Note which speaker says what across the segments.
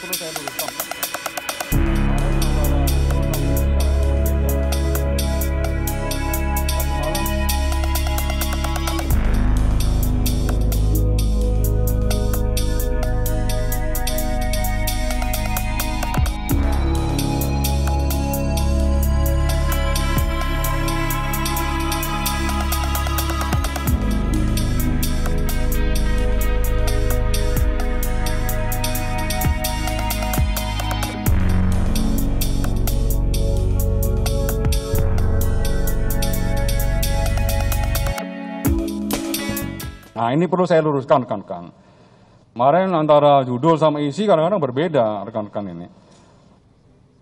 Speaker 1: 프로 해보겠다. Nah ini perlu saya luruskan rekan-rekan. Kemarin antara judul sama isi kadang-kadang berbeda rekan-rekan ini.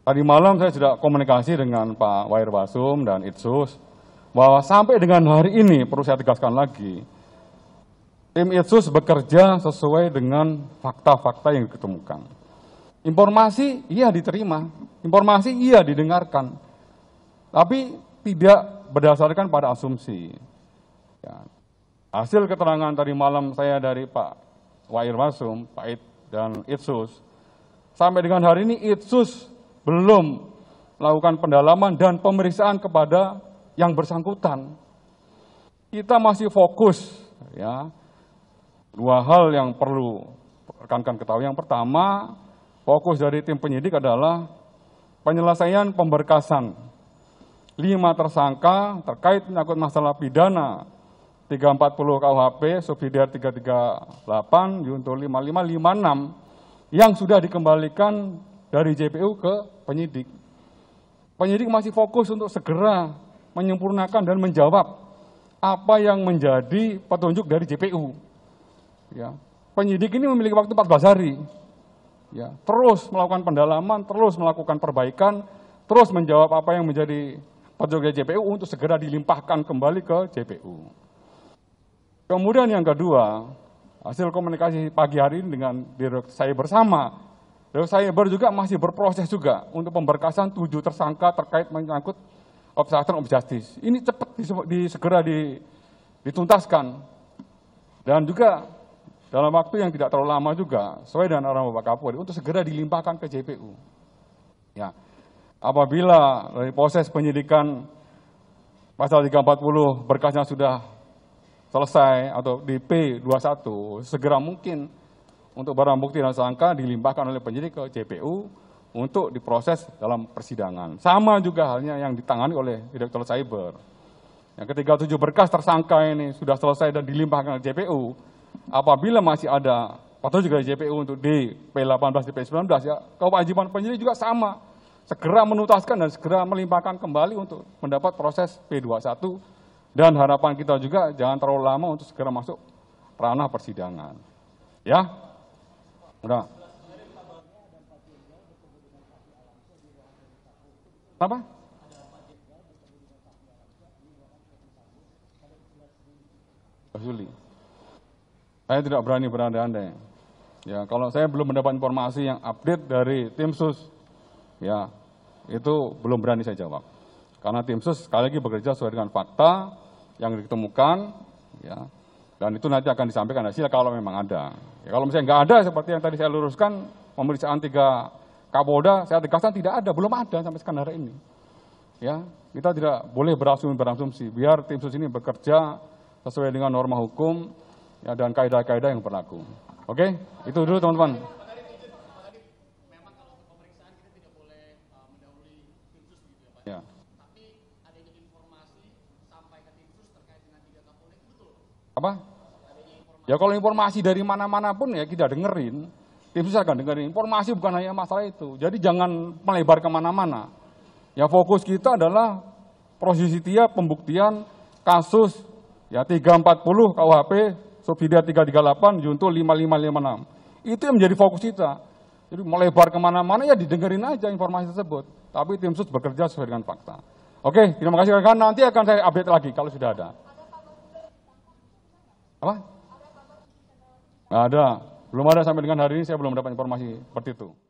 Speaker 1: Tadi malam saya sudah komunikasi dengan Pak Wair Basum dan Itsus bahwa sampai dengan hari ini perlu saya tegaskan lagi tim Itsus bekerja sesuai dengan fakta-fakta yang ditemukan. Informasi iya diterima, informasi iya didengarkan, tapi tidak berdasarkan pada asumsi. Ya. Hasil keterangan tadi malam saya dari Pak Masum, Pak It dan Itsus, sampai dengan hari ini Itsus belum melakukan pendalaman dan pemeriksaan kepada yang bersangkutan. Kita masih fokus ya. Dua hal yang perlu rekan-rekan ketahui. Yang pertama, fokus dari tim penyidik adalah penyelesaian pemberkasan lima tersangka terkait menyangkut masalah pidana 340 KUHP, subsidiar 338, junto 5556 yang sudah dikembalikan dari JPU ke penyidik. Penyidik masih fokus untuk segera menyempurnakan dan menjawab apa yang menjadi petunjuk dari JPU. Ya. Penyidik ini memiliki waktu 14 hari. Ya, terus melakukan pendalaman, terus melakukan perbaikan, terus menjawab apa yang menjadi petunjuk dari JPU untuk segera dilimpahkan kembali ke JPU. Kemudian yang kedua, hasil komunikasi pagi hari ini dengan Direktur saya bersama, Direktur saya juga masih berproses juga untuk pemberkasan tujuh tersangka terkait menyangkut obstruction of justice. Ini cepat di, segera dituntaskan. Dan juga dalam waktu yang tidak terlalu lama juga, sesuai dengan arahan Bapak Kapolri, untuk segera dilimpahkan ke JPU. Ya, apabila dari proses penyidikan pasal 340 berkasnya sudah selesai atau di P21 segera mungkin untuk barang bukti dan sangka dilimpahkan oleh penyidik ke JPU untuk diproses dalam persidangan. Sama juga halnya yang ditangani oleh Direktur Cyber. Yang ketiga tujuh berkas tersangka ini sudah selesai dan dilimpahkan ke JPU. Apabila masih ada atau juga JPU untuk di P18 di P19 ya, kewajiban penyidik juga sama. Segera menuntaskan dan segera melimpahkan kembali untuk mendapat proses P21 dan harapan kita juga jangan terlalu lama untuk segera masuk ranah persidangan. Ya? Udah. Apa? Juli. Saya tidak berani berandai-andai. Ya, kalau saya belum mendapat informasi yang update dari tim sus, ya itu belum berani saya jawab. Karena tim sus sekali lagi bekerja sesuai dengan fakta, yang ditemukan ya, dan itu nanti akan disampaikan hasil kalau memang ada. Ya, kalau misalnya nggak ada seperti yang tadi saya luruskan pemeriksaan tiga Kapolda saya tegaskan tidak ada, belum ada sampai sekarang hari ini. Ya, kita tidak boleh berasumsi berasumsi. Biar tim sus ini bekerja sesuai dengan norma hukum ya, dan kaidah-kaidah yang berlaku. Oke, itu dulu teman-teman. Yeah. apa? Ya kalau informasi dari mana-mana pun ya kita dengerin. Tim sus akan dengerin. Informasi bukan hanya masalah itu. Jadi jangan melebar kemana-mana. Ya fokus kita adalah proses tiap pembuktian kasus ya 340 KUHP subsidi 338 junto 5556. Itu yang menjadi fokus kita. Jadi melebar kemana-mana ya didengerin aja informasi tersebut. Tapi tim sus bekerja sesuai dengan fakta. Oke, terima kasih rekan. Nanti akan saya update lagi kalau sudah ada. Apa? Ada. Belum ada sampai dengan hari ini saya belum dapat informasi seperti itu.